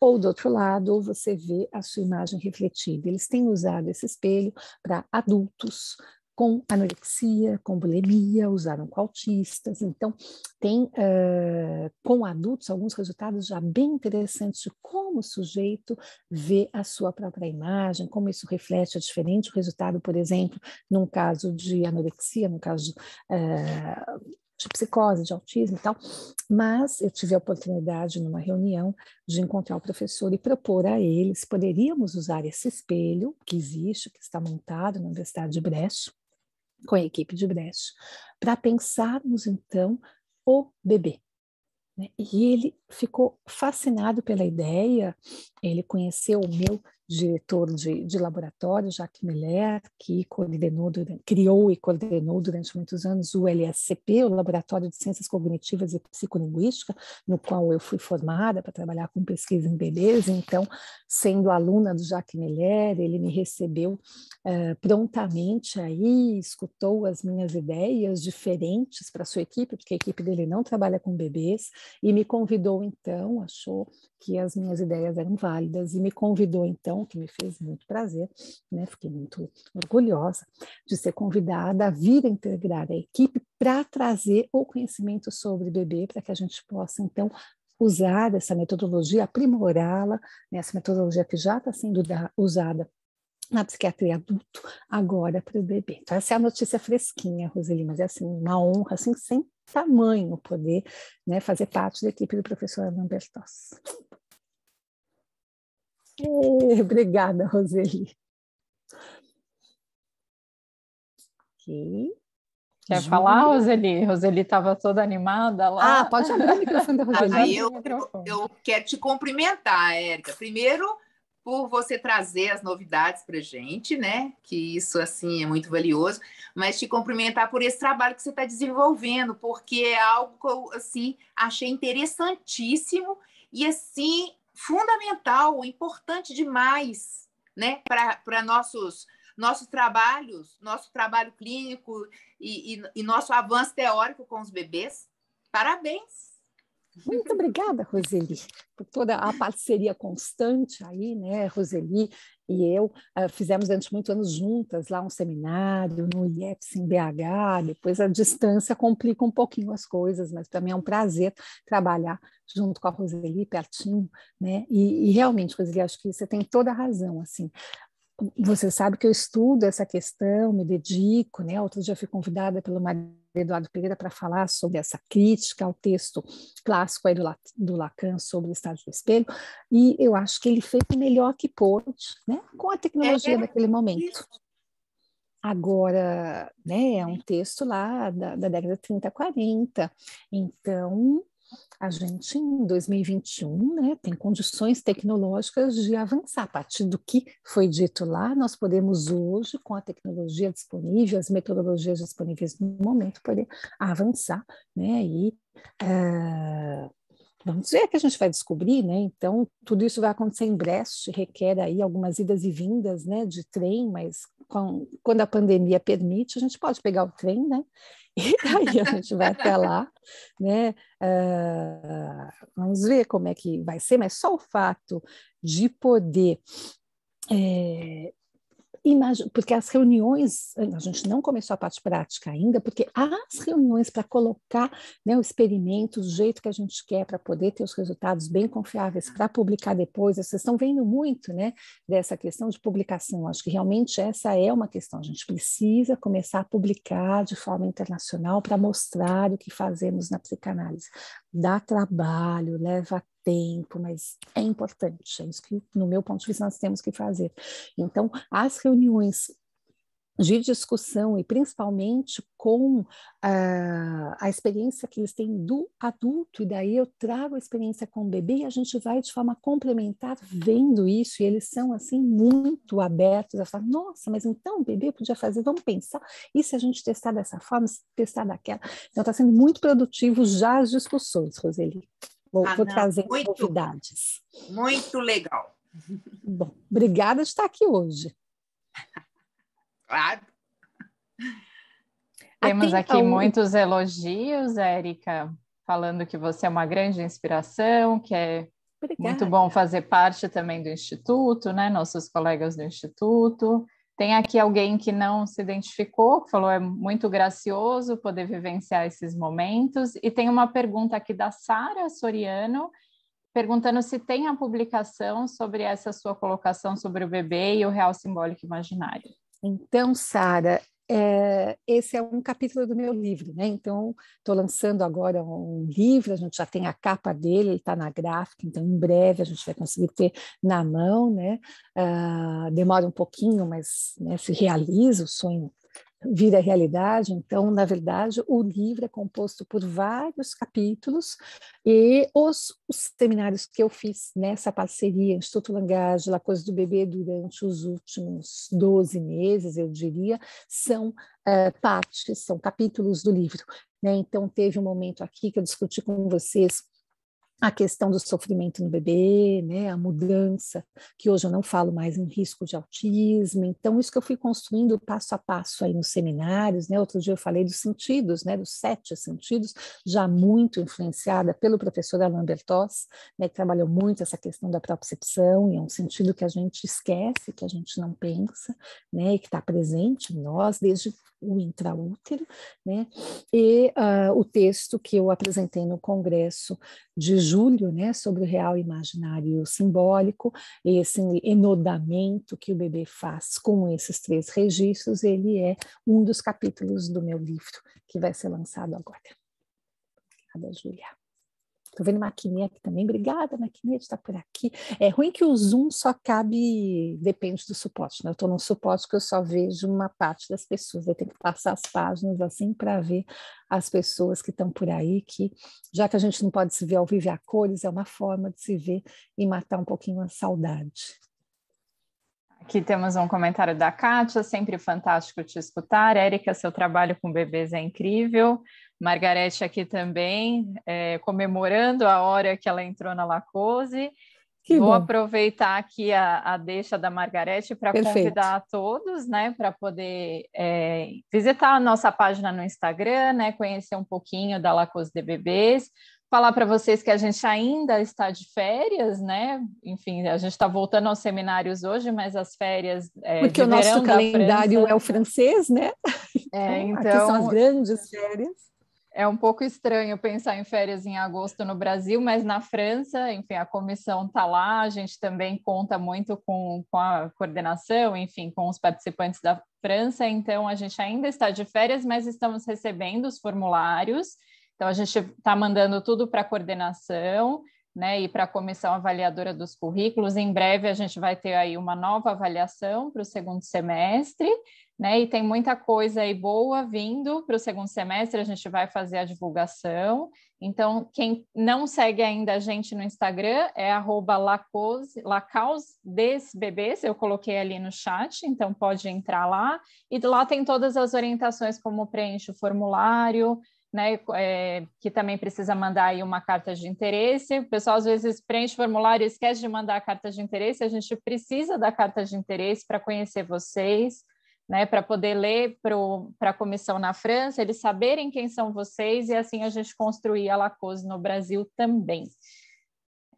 ou do outro lado, ou você vê a sua imagem refletida. Eles têm usado esse espelho para adultos, com anorexia, com bulimia, usaram com autistas. Então, tem uh, com adultos alguns resultados já bem interessantes de como o sujeito vê a sua própria imagem, como isso reflete a diferente o resultado, por exemplo, num caso de anorexia, no caso de. Uh, de psicose, de autismo e tal, mas eu tive a oportunidade numa reunião de encontrar o professor e propor a ele se poderíamos usar esse espelho que existe, que está montado na Universidade de Brecht, com a equipe de Brecht, para pensarmos então o bebê. Né? E ele ficou fascinado pela ideia, ele conheceu o meu diretor de, de laboratório, Jacques Meller, que coordenou, criou e coordenou durante muitos anos o LSCP, o Laboratório de Ciências Cognitivas e Psicolinguística, no qual eu fui formada para trabalhar com pesquisa em bebês. Então, sendo aluna do Jacques Meller, ele me recebeu uh, prontamente aí, escutou as minhas ideias diferentes para sua equipe, porque a equipe dele não trabalha com bebês, e me convidou então, achou que as minhas ideias eram válidas, e me convidou então que me fez muito prazer, né? fiquei muito orgulhosa de ser convidada a vir integrar a equipe para trazer o conhecimento sobre bebê, para que a gente possa, então, usar essa metodologia, aprimorá-la, né? essa metodologia que já está sendo da, usada na psiquiatria adulto, agora para o bebê. Então, essa é a notícia fresquinha, Roseli, mas é assim, uma honra, assim, sem tamanho poder né, fazer parte da equipe do professor Alan Bertos. *laughs* Obrigada, Roseli. Ok. Quer Júlia? falar, Roseli? Roseli estava toda animada lá. Ah, pode abrir o microfone da Roseli. eu, eu quero te cumprimentar, Érica. Primeiro, por você trazer as novidades para gente, né? Que isso assim é muito valioso, mas te cumprimentar por esse trabalho que você está desenvolvendo, porque é algo que eu assim achei interessantíssimo e assim fundamental, importante demais né? para nossos, nossos trabalhos, nosso trabalho clínico e, e, e nosso avanço teórico com os bebês. Parabéns! Muito obrigada, Roseli, por toda a parceria constante aí, né? Roseli e eu uh, fizemos durante muitos anos juntas lá um seminário no IEPS em BH. Depois a distância complica um pouquinho as coisas, mas para mim é um prazer trabalhar junto com a Roseli, pertinho, né? E, e realmente, Roseli, acho que você tem toda a razão, assim você sabe que eu estudo essa questão, me dedico, né? Outro dia fui convidada pelo Maria Eduardo Pereira para falar sobre essa crítica ao texto clássico aí do, do Lacan sobre o estado do espelho, e eu acho que ele fez o melhor que pôde, né? Com a tecnologia é, daquele momento. Agora, né, é um texto lá da, da década de 30, 40, então a gente em 2021 né, tem condições tecnológicas de avançar. A partir do que foi dito lá, nós podemos hoje, com a tecnologia disponível, as metodologias disponíveis no momento, poder avançar né, e uh, vamos ver o que a gente vai descobrir, né? Então, tudo isso vai acontecer em Brest, requer aí algumas idas e vindas, né, de trem, mas com, quando a pandemia permite, a gente pode pegar o trem, né, *laughs* E daí a gente vai até lá, né? Uh, vamos ver como é que vai ser, mas só o fato de poder é, porque as reuniões, eh, a gente não começou a parte prática ainda, porque as reuniões para colocar né, o experimento, do jeito que a gente quer para poder ter os resultados bem confiáveis para publicar depois, vocês estão vendo muito né, dessa questão de publicação, acho que realmente essa é uma questão, a gente precisa começar a publicar de forma internacional para mostrar o que fazemos na psicanálise. Dá trabalho, leva tempo, mas é importante, é isso que, no meu ponto de vista, nós temos que fazer. Então, as reuniões de discussão e principalmente com a, ah, a experiência que eles têm do adulto, e daí eu trago a experiência com o bebê e a gente vai de forma complementar vendo isso, e eles são assim muito abertos a falar, nossa, mas então o bebê podia fazer, vamos pensar, e se a gente testar dessa forma, se testar daquela? Então está sendo muito produtivo já as discussões, Roseli. Vou, ah, vou trazer muito, novidades. Muito legal. Bom, obrigada de estar aqui hoje. Claro. Temos aqui um... muitos elogios, Érica, falando que você é uma grande inspiração, que é obrigada. muito bom fazer parte também do Instituto, né? Nossos colegas do Instituto. Tem aqui alguém que não se identificou, que falou é muito gracioso poder vivenciar esses momentos. E tem uma pergunta aqui da Sara Soriano, perguntando se tem a publicação sobre essa sua colocação sobre o bebê e o real simbólico imaginário. Então, Sara, é, esse é um capítulo do meu livro, né? Então, estou lançando agora um livro, a gente já tem a capa dele, ele está na gráfica, então em breve a gente vai conseguir ter na mão, né? Uh, demora um pouquinho, mas né, se realiza o sonho vir à realidade. Então, na verdade, o livro é composto por vários capítulos e os, os seminários que eu fiz nessa parceria, Instituto Langage, La Coisa do Bebê, durante os últimos 12 meses, eu diria, são é, partes, são capítulos do livro. Né? Então, teve um momento aqui que eu discuti com vocês a questão do sofrimento no bebê, né, a mudança, que hoje eu não falo mais em risco de autismo. Então, isso que eu fui construindo passo a passo aí nos seminários, né? Outro dia eu falei dos sentidos, né, dos sete sentidos, já muito influenciada pelo professor Alain Bertos, né, que trabalhou muito essa questão da propriocepção, e é um sentido que a gente esquece, que a gente não pensa, né, e que está presente em nós desde o intraútero, né? E uh, o texto que eu apresentei no congresso de julho, né, sobre o real imaginário simbólico, esse enodamento que o bebê faz com esses três registros, ele é um dos capítulos do meu livro que vai ser lançado agora. Obrigada, Júlia. Estou vendo Maquininha aqui também. Obrigada, Maquininha, de estar por aqui. É ruim que o Zoom só cabe, depende do suporte. Né? Eu estou num suporte que eu só vejo uma parte das pessoas. Eu tenho que passar as páginas assim para ver as pessoas que estão por aí, que já que a gente não pode se ver ao vivo a cores, é uma forma de se ver e matar um pouquinho a saudade. Aqui temos um comentário da Kátia, sempre fantástico te escutar. Érica, seu trabalho com bebês é incrível. Margarete aqui também, é, comemorando a hora que ela entrou na Lacose. Que Vou bom. aproveitar aqui a, a deixa da Margarete para convidar a todos, né, para poder é, visitar a nossa página no Instagram, né, conhecer um pouquinho da Lacose de Bebês, falar para vocês que a gente ainda está de férias, né? Enfim, a gente está voltando aos seminários hoje, mas as férias. É, Porque o nosso calendário França, é o francês, né? É, então, então, aqui são então as grandes férias. É um pouco estranho pensar em férias em agosto no Brasil, mas na França, enfim, a comissão está lá, a gente também conta muito com, com a coordenação, enfim, com os participantes da França, então a gente ainda está de férias, mas estamos recebendo os formulários, então a gente está mandando tudo para a coordenação né, e para a comissão avaliadora dos currículos. Em breve a gente vai ter aí uma nova avaliação para o segundo semestre, né, e tem muita coisa aí boa vindo para o segundo semestre, a gente vai fazer a divulgação. Então, quem não segue ainda a gente no Instagram é lacausdesbebês, eu coloquei ali no chat, então pode entrar lá. E lá tem todas as orientações, como preenche o formulário, né, é, que também precisa mandar aí uma carta de interesse. O pessoal às vezes preenche o formulário e esquece de mandar a carta de interesse. A gente precisa da carta de interesse para conhecer vocês, né, para poder ler para a comissão na França, eles saberem quem são vocês e assim a gente construir a Lacose no Brasil também.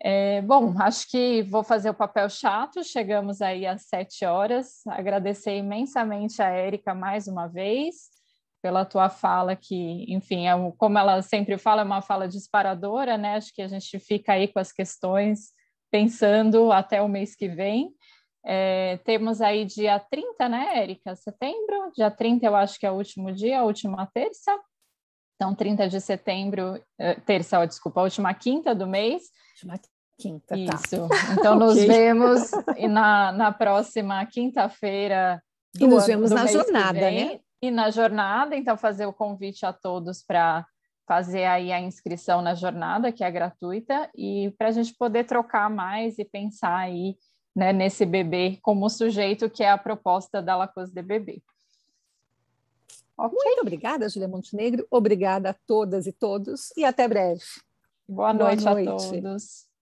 É, bom, acho que vou fazer o papel chato, chegamos aí às sete horas. Agradecer imensamente a Érica mais uma vez pela tua fala que, enfim, é, como ela sempre fala, é uma fala disparadora, né? Acho que a gente fica aí com as questões pensando até o mês que vem. É, temos aí dia 30, né, Érica? Setembro. Dia 30 eu acho que é o último dia, a última terça. Então, 30 de setembro, eh, terça, ó, desculpa, a última quinta do mês. Última quinta, tá. Isso. Tá. Então, *laughs* okay. nos vemos na, na próxima quinta-feira. E nos ano, vemos na jornada, né? e na jornada, então fazer o convite a todos para fazer aí a inscrição na jornada, que é gratuita, e para a gente poder trocar mais e pensar aí né, nesse bebê como sujeito, que é a proposta da Lacos de Bebê. Okay. Muito obrigada, Julia Montenegro. Obrigada a todas e todos e até breve. Boa, Boa noite, noite, a todos.